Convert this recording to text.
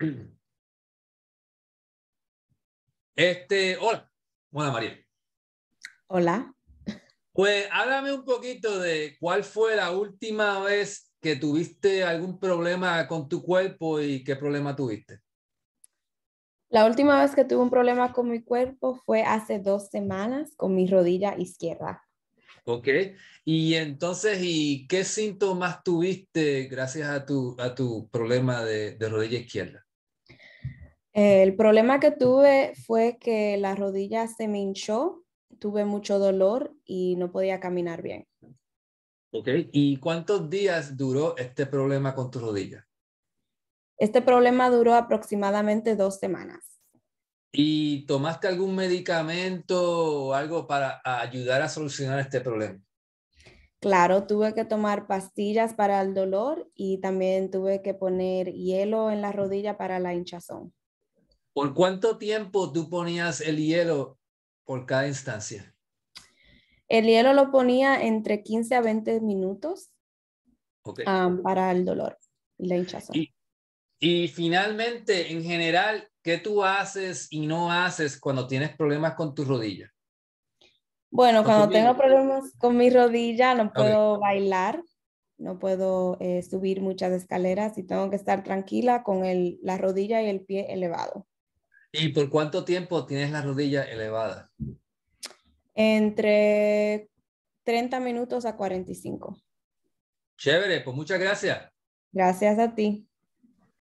Este, hola, hola María. Hola. Pues háblame un poquito de cuál fue la última vez que tuviste algún problema con tu cuerpo y qué problema tuviste. La última vez que tuve un problema con mi cuerpo fue hace dos semanas con mi rodilla izquierda. Ok, y entonces, ¿y qué síntomas tuviste gracias a tu, problema de rodilla izquierda? Eh, el problema que tuve fue que la rodilla se me hinchó, tuve mucho dolor y no podía caminar bien. Ok, ¿y cuántos días duró este problema con tu rodilla? Este problema duró aproximadamente dos semanas. ¿Y tomaste algún medicamento o algo para ayudar a solucionar este problema? Claro, tuve que tomar pastillas para el dolor y también tuve que poner hielo en la rodilla para la hinchazón. ¿Por cuánto tiempo tú ponías el hielo por cada instancia? El hielo lo ponía entre 15 a 20 minutos para el dolor y la hinchazón. Y, finalmente, en general, ¿qué tú haces y no haces cuando tienes problemas con tu rodilla? Bueno, cuando tengo problemas con mi rodilla, no puedo bailar, no puedo eh, subir muchas escaleras y tengo que estar tranquila con la rodilla y el pie elevado. ¿Y por cuánto tiempo tienes la rodilla elevada? Entre 30 minutos a 45. Chévere, pues muchas gracias. Gracias a ti.